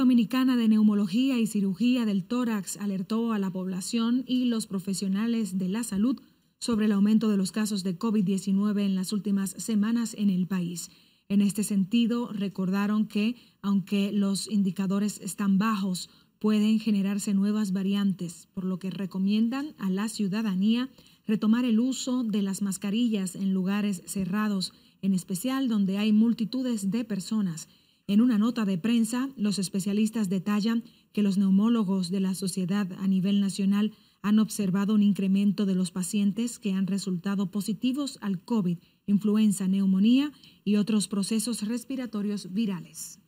Dominicana de Neumología y Cirugía del Tórax alertó a la población y los profesionales de la salud sobre el aumento de los casos de COVID-19 en las últimas semanas en el país. En este sentido, recordaron que, aunque los indicadores están bajos, pueden generarse nuevas variantes, por lo que recomiendan a la ciudadanía retomar el uso de las mascarillas en lugares cerrados, en especial donde hay multitudes de personas en una nota de prensa, los especialistas detallan que los neumólogos de la sociedad a nivel nacional han observado un incremento de los pacientes que han resultado positivos al COVID, influenza, neumonía y otros procesos respiratorios virales.